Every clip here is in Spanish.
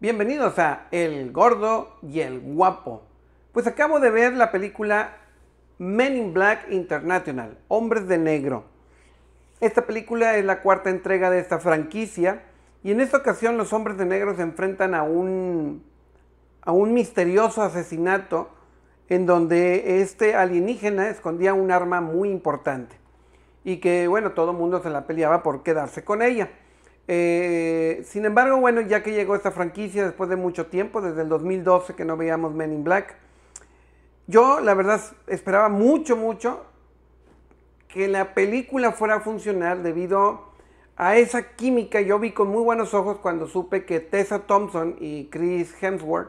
Bienvenidos a El Gordo y el Guapo. Pues acabo de ver la película Men in Black International, Hombres de Negro. Esta película es la cuarta entrega de esta franquicia y en esta ocasión los hombres de negro se enfrentan a un, a un misterioso asesinato en donde este alienígena escondía un arma muy importante y que bueno, todo el mundo se la peleaba por quedarse con ella. Eh, sin embargo, bueno, ya que llegó esta franquicia después de mucho tiempo, desde el 2012 que no veíamos Men in Black, yo la verdad esperaba mucho, mucho que la película fuera a funcionar debido a esa química. Yo vi con muy buenos ojos cuando supe que Tessa Thompson y Chris Hemsworth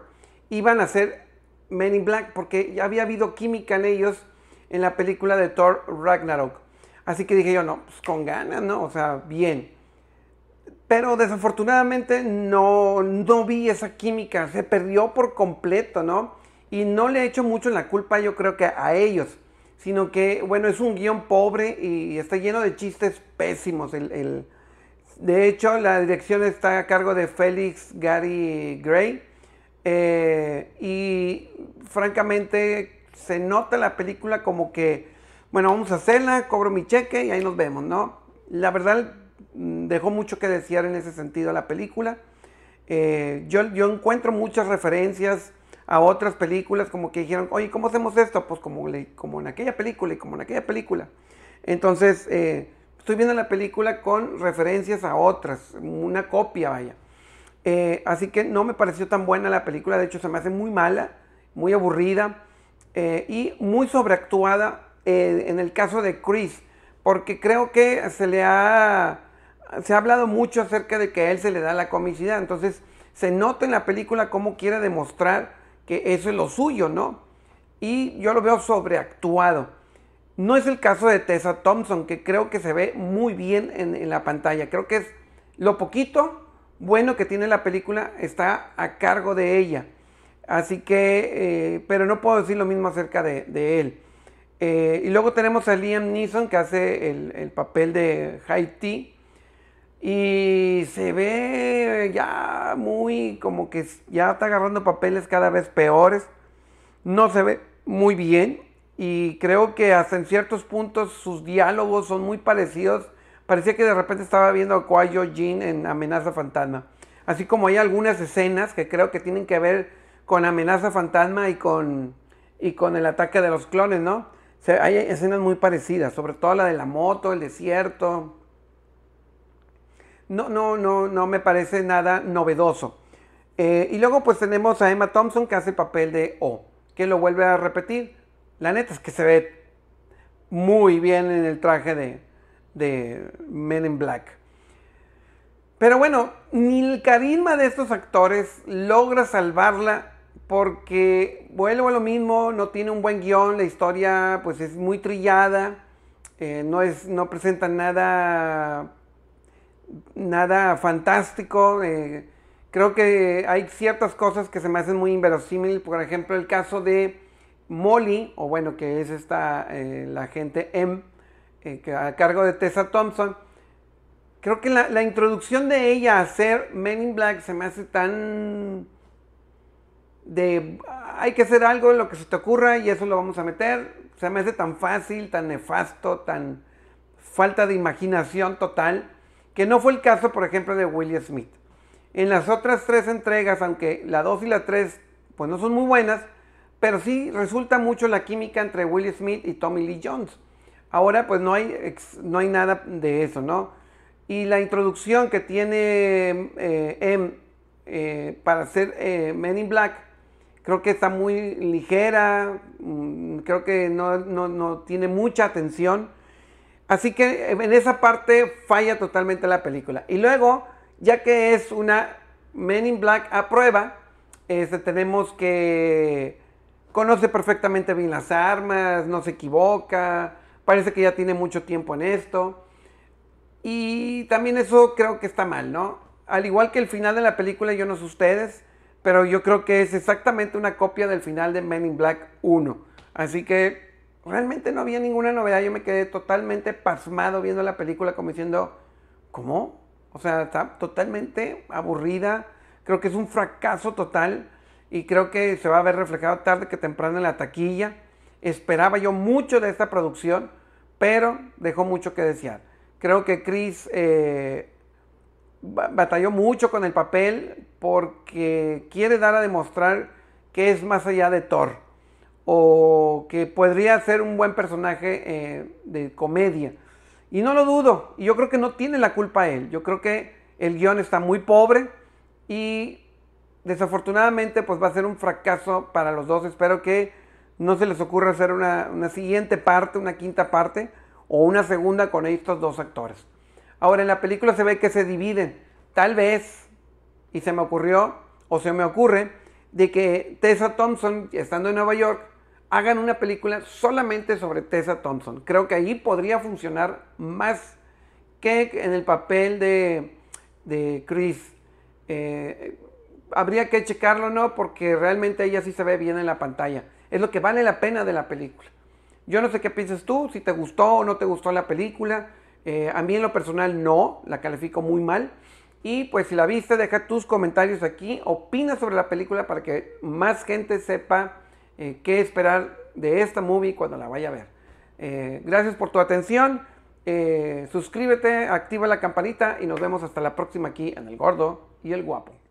iban a ser Men in Black porque ya había habido química en ellos en la película de Thor Ragnarok. Así que dije yo, no, pues con ganas, ¿no? O sea, bien. Pero desafortunadamente no, vi esa química, se perdió por completo, ¿no? Y no le he hecho mucho la culpa yo creo que a ellos, sino que, bueno, es un guión pobre y está lleno de chistes pésimos. El, De hecho, la dirección está a cargo de Félix Gary Gray. Eh, y francamente se nota la película como que, bueno, vamos a hacerla, cobro mi cheque y ahí nos vemos, ¿no? La verdad, dejó mucho que desear en ese sentido la película. Eh, yo, encuentro muchas referencias a otras películas como que dijeron, oye, ¿cómo hacemos esto? Pues como, como en aquella película y como en aquella película. Entonces, eh, estoy viendo la película con referencias a otras, una copia, vaya. Eh, así que no me pareció tan buena la película, de hecho se me hace muy mala, muy aburrida y muy sobreactuada en el caso de Chris, porque creo que se le ha se ha hablado mucho acerca de que a él se le da la comicidad, entonces se nota en la película cómo quiere demostrar que eso es lo suyo, ¿no? Y yo lo veo sobreactuado. No es el caso de Tessa Thompson, que creo que se ve muy bien en, la pantalla. Creo que es lo poquito bueno que tiene la película, está a cargo de ella. Así que, eh, pero no puedo decir lo mismo acerca de, él. Eh, y luego tenemos a Liam Neeson, que hace el, el papel de Haiti y se ve ya muy como que ya está agarrando papeles cada vez peores. No se ve muy bien. Y creo que hasta en ciertos puntos sus diálogos son muy parecidos. Parecía que de repente estaba viendo a Kwayo Jin en Amenaza Fantasma. Así como hay algunas escenas que creo que tienen que ver con Amenaza Fantasma y con, y con el ataque de los clones, ¿no? hay escenas muy parecidas, sobre todo la de la moto, el desierto no, no, no, no me parece nada novedoso. Eh, y luego pues tenemos a Emma Thompson que hace el papel de O, que lo vuelve a repetir. La neta es que se ve muy bien en el traje de, Men in Black. Pero bueno, ni el carisma de estos actores logra salvarla porque vuelvo a lo mismo, no tiene un buen guión, la historia pues es muy trillada, eh, no, es, no presenta nada nada fantástico. Eh, creo que hay ciertas cosas que se me hacen muy inverosímil. Por ejemplo, el caso de Molly, o bueno, que es esta, eh, la gente M, eh, a cargo de Tessa Thompson. Creo que la, introducción de ella a ser Men in Black se me hace tan de hay que hacer algo, lo que se te ocurra y eso lo vamos a meter. Se me hace tan fácil, tan nefasto, tan falta de imaginación total que no fue el caso, por ejemplo, de Will Smith. En las otras tres entregas, aunque la 2 y la 3 pues no son muy buenas, pero sí resulta mucho la química entre Will Smith y Tommy Lee Jones. Ahora pues no hay, no hay nada de eso, ¿no? Y la introducción que tiene eh, M em, eh, para hacer eh, Men in Black, creo que está muy ligera, mm, creo que no, no tiene mucha atención Así que en esa parte falla totalmente la película. Y luego, ya que es una Men in Black a prueba, este, tenemos que conoce perfectamente bien las armas, no se equivoca, parece que ya tiene mucho tiempo en esto. Y también eso creo que está mal, ¿no? Al igual que el final de la película, yo no sé ustedes, pero yo creo que es exactamente una copia del final de Men in Black 1. Así que realmente no había ninguna novedad. Yo me quedé totalmente pasmado viendo la película como diciendo, ¿cómo? O sea, está totalmente aburrida. Creo que es un fracaso total y creo que se va a ver reflejado tarde que temprano en la taquilla. Esperaba yo mucho de esta producción, pero dejó mucho que desear. Creo que Chris eh, batalló mucho con el papel porque quiere dar a demostrar que es más allá de Thor o que podría ser un buen personaje eh, de comedia. Y no lo dudo, y yo creo que no tiene la culpa él. Yo creo que el guión está muy pobre y desafortunadamente pues va a ser un fracaso para los dos. Espero que no se les ocurra hacer una, una siguiente parte, una quinta parte o una segunda con estos dos actores. Ahora en la película se ve que se dividen. Tal vez, y se me ocurrió, o se me ocurre, de que Tessa Thompson, estando en Nueva York, hagan una película solamente sobre Tessa Thompson. Creo que ahí podría funcionar más que en el papel de, Chris. Eh, habría que checarlo, ¿no? Porque realmente ella sí se ve bien en la pantalla. Es lo que vale la pena de la película. Yo no sé qué piensas tú, si te gustó o no te gustó la película. Eh, a mí en lo personal no, la califico muy mal. Y pues si la viste, deja tus comentarios aquí, opina sobre la película para que más gente sepa eh, qué esperar de esta movie cuando la vaya a ver. Eh, gracias por tu atención. Eh, suscríbete, activa la campanita y nos vemos hasta la próxima aquí en El Gordo y el Guapo.